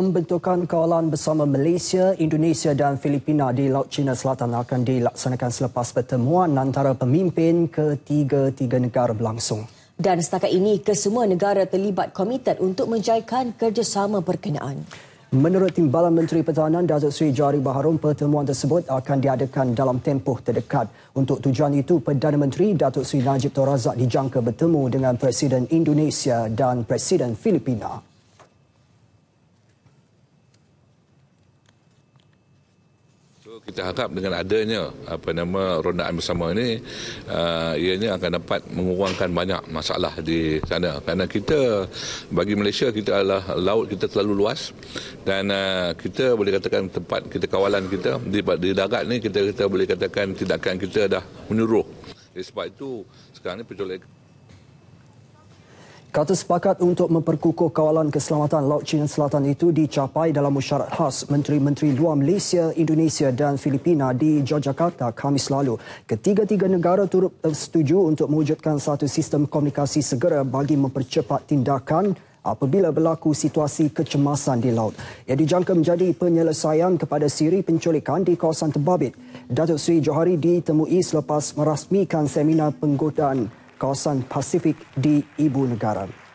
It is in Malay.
pembentukan kawalan bersama Malaysia, Indonesia dan Filipina di Laut China Selatan akan dilaksanakan selepas pertemuan antara pemimpin ketiga-tiga negara berlangsung. Dan setakat ini, kesemua negara terlibat komited untuk menjaikan kerjasama berkenaan. Menurut Timbalan Menteri Pertahanan Datuk Sri Jari Baharum, pertemuan tersebut akan diadakan dalam tempoh terdekat. Untuk tujuan itu, Perdana Menteri Datuk Sri Najib Tun Razak dijangka bertemu dengan Presiden Indonesia dan Presiden Filipina. kita harap dengan adanya apa nama rondaan bersama ini uh, ianya akan dapat mengurangkan banyak masalah di sana Karena kita bagi Malaysia kita adalah laut kita terlalu luas dan uh, kita boleh katakan tempat kita kawalan kita di, di darat ni kita kita boleh katakan tindakan kita dah menyuruh sebab itu sekarang ni penculikan Kata sepakat untuk memperkukuh kawalan keselamatan Laut Cina Selatan itu dicapai dalam mesyuarat khas Menteri-Menteri Luar Malaysia, Indonesia dan Filipina di Yogyakarta Khamis lalu. Ketiga-tiga negara turut setuju untuk mewujudkan satu sistem komunikasi segera bagi mempercepat tindakan apabila berlaku situasi kecemasan di laut. Ia dijangka menjadi penyelesaian kepada siri penculikan di kawasan terbabit. Datuk Sri Johari ditemui selepas merasmikan seminar penggodaan kawasan Pasifik di ibu negara.